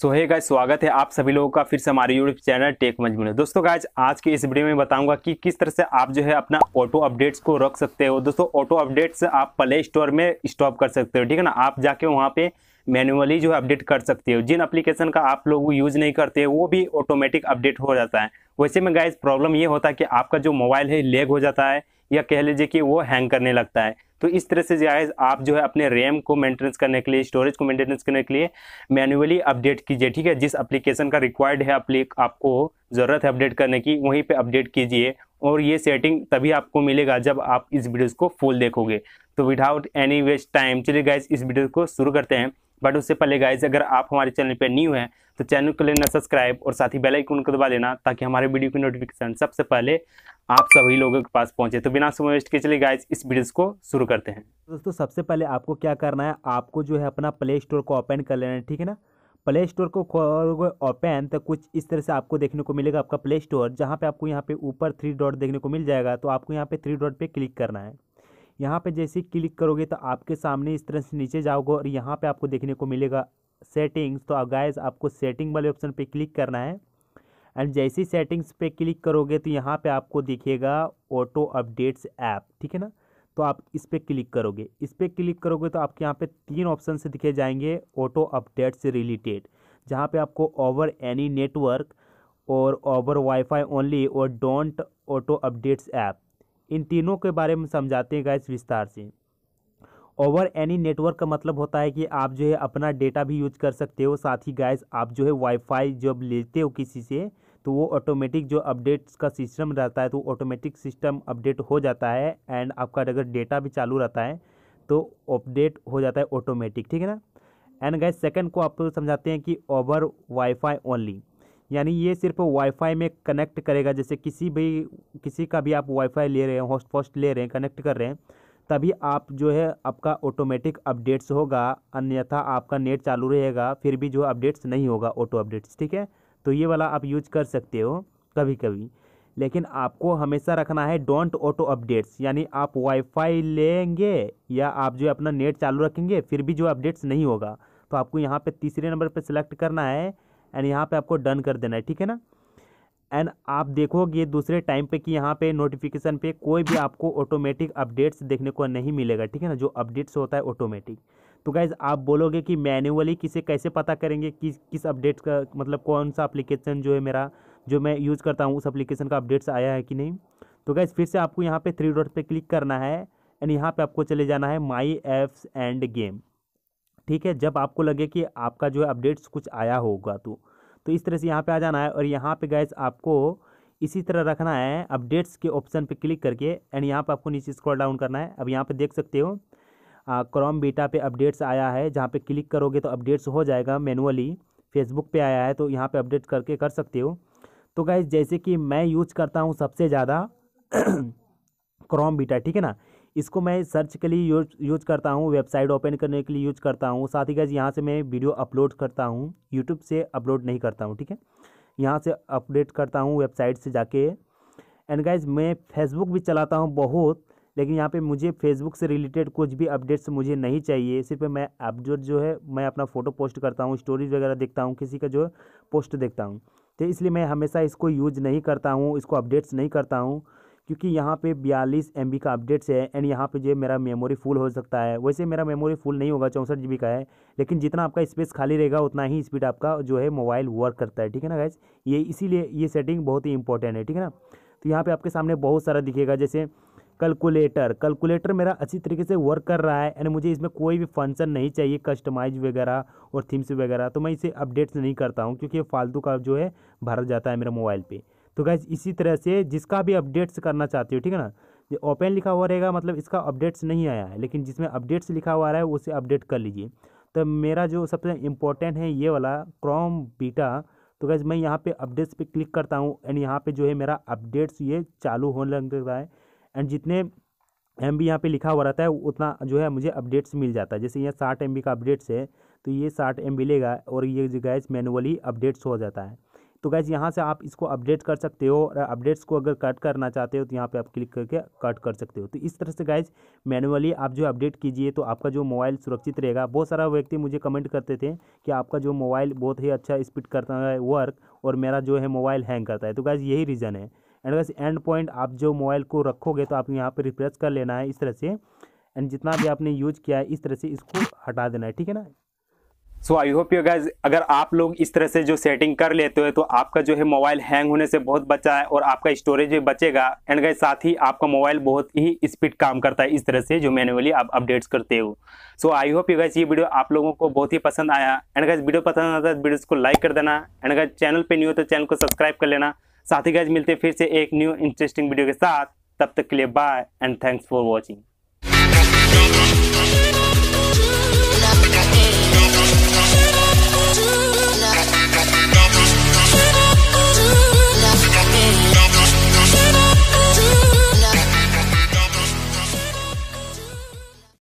सो है गाइज स्वागत है आप सभी लोगों का फिर से हमारे यूट्यूब चैनल टेक मजमून दोस्तों गाइज आज की इस वीडियो में बताऊंगा कि किस तरह से आप जो है अपना ऑटो अपडेट्स को रख सकते हो दोस्तों ऑटो अपडेट्स आप प्ले स्टोर में स्टॉप कर सकते हो ठीक है ना आप जाके वहाँ पे मैनुअली जो है अपडेट कर सकते हो जिन अप्लीकेशन का आप लोग यूज़ नहीं करते वो भी ऑटोमेटिक अपडेट हो जाता है वैसे में गाइज प्रॉब्लम ये होता है कि आपका जो मोबाइल है लेग हो जाता है या कह लीजिए कि वो हैंग करने लगता है तो इस तरह से जायज़ आप जो है अपने रैम को मेंटेनेंस करने के लिए स्टोरेज को मेंटेनेंस करने के लिए मैनुअली अपडेट कीजिए ठीक है जिस एप्लीकेशन का रिक्वायर्ड है आपको ज़रूरत है अपडेट करने की वहीं पे अपडेट कीजिए और ये सेटिंग तभी आपको मिलेगा जब आप इस वीडियोज को फुल देखोगे तो विदाउट एनी वेस्ट टाइम चलिए गाइज इस वीडियो को शुरू करते हैं बट उससे पहले गाइज अगर आप हमारे चैनल पर न्यू हैं तो चैनल को लेना सब्सक्राइब और साथ ही बेल को दबा लेना ताकि हमारे वीडियो की नोटिफिकेशन सबसे पहले आप सभी लोगों के पास पहुंचे तो बिना समय वेस्ट के चलिए गाइज इस वीडियो को शुरू करते हैं दोस्तों सबसे पहले आपको क्या करना है आपको जो है अपना प्ले स्टोर को ओपन कर लेना है ठीक है ना प्ले स्टोर को खोलोगे ओपन तो कुछ इस तरह से आपको देखने को मिलेगा आपका प्ले स्टोर जहाँ पे आपको यहाँ पे ऊपर थ्री डॉट देखने को मिल जाएगा तो आपको यहाँ पे थ्री डॉट पे क्लिक करना है यहाँ पे जैसे क्लिक करोगे तो आपके सामने इस तरह से नीचे जाओगे और यहाँ पे आपको देखने को मिलेगा सेटिंग्स तो गाइज आपको सेटिंग वाले ऑप्शन पे क्लिक करना है एंड जैसी सेटिंग्स पे क्लिक करोगे तो यहाँ पे आपको दिखेगा ऑटो अपडेट्स ऐप ठीक है ना तो आप इस पर क्लिक करोगे इस पर क्लिक करोगे तो आपके यहाँ पे तीन ऑप्शन से दिखे जाएंगे ऑटो अपडेट्स से रिलेटेड जहाँ पे आपको ओवर एनी नेटवर्क और ओवर वाईफाई ओनली और डोंट ऑटो अपडेट्स ऐप इन तीनों के बारे में समझाते हैं गाइस विस्तार से ओवर एनी नेटवर्क का मतलब होता है कि आप जो है अपना डेटा भी यूज कर सकते हो साथ ही गैस आप जो है वाईफाई जब लेते हो किसी से तो वो ऑटोमेटिक जो अपडेट्स का सिस्टम रहता है तो ऑटोमेटिक सिस्टम अपडेट हो जाता है एंड आपका अगर डेटा भी चालू रहता है तो अपडेट हो जाता है ऑटोमेटिक ठीक है ना एंड गैस सेकंड को आप समझाते हैं कि ओवर वाईफाई ओनली यानी ये सिर्फ वाईफाई में कनेक्ट करेगा जैसे किसी भी किसी का भी आप वाईफाई ले रहे हैं होस्ट फोस्ट ले रहे हैं कनेक्ट कर रहे हैं तभी आप जो है आपका ऑटोमेटिक अपडेट्स होगा अन्यथा आपका नेट चालू रहेगा फिर भी जो अपडेट्स नहीं होगा ऑटो अपडेट्स ठीक है तो ये वाला आप यूज कर सकते हो कभी कभी लेकिन आपको हमेशा रखना है डोंट ऑटो अपडेट्स यानी आप वाईफाई लेंगे या आप जो अपना नेट चालू रखेंगे फिर भी जो अपडेट्स नहीं होगा तो आपको यहाँ पे तीसरे नंबर पे सिलेक्ट करना है एंड यहाँ पे आपको डन कर देना है ठीक है ना एंड आप देखोगे दूसरे टाइम पे कि यहाँ पे नोटिफिकेशन पे कोई भी आपको ऑटोमेटिक अपडेट्स देखने को नहीं मिलेगा ठीक है ना जो अपडेट्स होता है ऑटोमेटिक तो गाइज़ आप बोलोगे कि मैनुअली किसे कैसे पता करेंगे किस किस अपडेट का मतलब कौन सा अप्लीकेशन जो है मेरा जो मैं यूज़ करता हूँ उस अप्लीकेशन का अपडेट्स आया है कि नहीं तो गाइज़ फिर से आपको यहाँ पर थ्री डॉट पर क्लिक करना है एंड यहाँ पर आपको चले जाना है माई एप्स एंड गेम ठीक है जब आपको लगे कि आपका जो है अपडेट्स कुछ आया होगा तो तो इस तरह से यहाँ पे आ जाना है और यहाँ पे गैस आपको इसी तरह रखना है अपडेट्स के ऑप्शन पे क्लिक करके एंड यहाँ पे आपको नीचे स्क्रॉल डाउन करना है अब यहाँ पे देख सकते हो क्रॉम बीटा पे अपडेट्स आया है जहाँ पे क्लिक करोगे तो अपडेट्स हो जाएगा मैनुअली फेसबुक पे आया है तो यहाँ पे अपडेट करके कर सकते हो तो गैस जैसे कि मैं यूज करता हूँ सबसे ज़्यादा क्रॉम बीटा ठीक है ना इसको मैं सर्च के लिए यूज यूज करता हूँ वेबसाइट ओपन करने के लिए यूज करता हूँ साथ ही गैस यहाँ से मैं वीडियो अपलोड करता हूँ यूट्यूब से अपलोड नहीं करता हूँ ठीक है यहाँ से अपडेट करता हूँ वेबसाइट से जाके एंड गाइज मैं फेसबुक भी चलाता हूँ बहुत लेकिन यहाँ पे मुझे फेसबुक से रिलेटेड कुछ भी अपडेट्स मुझे नहीं चाहिए सिर्फ मैं अपडेट जो है मैं अपना फ़ोटो पोस्ट करता हूँ स्टोरीज वगैरह देखता हूँ किसी का जो पोस्ट देखता हूँ तो इसलिए मैं हमेशा इसको यूज नहीं करता हूँ इसको अपडेट्स नहीं करता हूँ क्योंकि यहाँ पे बयालीस एम का अपडेट्स है एंड यहाँ पे जो मेरा मेमोरी फुल हो सकता है वैसे मेरा मेमोरी फुल नहीं होगा चौंसठ जी का है लेकिन जितना आपका स्पेस खाली रहेगा उतना ही स्पीड आपका जो है मोबाइल वर्क करता है ठीक है ना गैस ये इसीलिए ये सेटिंग बहुत ही इंपॉर्टेंट है ठीक है ना तो यहाँ पर आपके सामने बहुत सारा दिखेगा जैसे कैलकुलेटर कैलकुलेटर मेरा अच्छी तरीके से वर्क कर रहा है एंड मुझे इसमें कोई भी फंक्शन नहीं चाहिए कस्टमाइज वगैरह और थीम्स वगैरह तो मैं इसे अपडेट्स नहीं करता हूँ क्योंकि ये फालतू का जो है भर जाता है मेरा मोबाइल पे तो गैस इसी तरह से जिसका भी अपडेट्स करना चाहते हो ठीक है ना ये ओपन लिखा हुआ रहेगा मतलब इसका अपडेट्स नहीं आया है लेकिन जिसमें अपडेट्स लिखा हुआ रहा है उसे अपडेट कर लीजिए तो मेरा जो सबसे इम्पोर्टेंट है ये वाला क्रोम बीटा तो गैस मैं यहाँ पे अपडेट्स पे क्लिक करता हूँ एंड यहाँ पे जो है मेरा अपडेट्स ये चालू होने लग रहा है एंड जितने एम बी यहाँ पर लिखा हुआ रहता है उतना जो है मुझे अपडेट्स मिल जाता है जैसे यहाँ साठ एम बी का अपडेट्स है तो ये साठ एम बी लेगा और ये गैस मैनुअली अपडेट्स हो जाता है तो गैज यहाँ से आप इसको अपडेट कर सकते हो और अपडेट्स को अगर कट करना चाहते हो तो यहाँ पे आप क्लिक करके कट कर सकते हो तो इस तरह से गैज मैनुअली आप जो अपडेट कीजिए तो आपका जो मोबाइल सुरक्षित रहेगा बहुत सारा व्यक्ति मुझे कमेंट करते थे कि आपका जो मोबाइल बहुत ही अच्छा स्पीड करता है वर्क और मेरा जो है मोबाइल हैंग करता है तो गैज यही रीज़न है एंड गैस एंड पॉइंट आप जो मोबाइल को रखोगे तो आप यहाँ पर रिफ्रेश कर लेना है इस तरह से एंड जितना भी आपने यूज किया है इस तरह से इसको हटा देना है ठीक है ना so I hope you guys अगर आप लोग इस तरह से जो सेटिंग कर लेते हो तो आपका जो है मोबाइल हैंग होने से बहुत बचा है और आपका स्टोरेज भी बचेगा एंड गए साथ ही आपका मोबाइल बहुत ही स्पीड काम करता है इस तरह से जो मैनुअली आप अपडेट्स करते हो so I hope you guys ये वीडियो आप लोगों को बहुत ही पसंद आया एंड गैस वीडियो पसंद आता है वीडियो तो को लाइक कर देना एंड गैस चैनल पर न्यू हो तो चैनल को सब्सक्राइब कर लेना साथ ही गैस मिलते फिर से एक न्यू इंटरेस्टिंग वीडियो के साथ तब तक के लिए bye and thanks for watching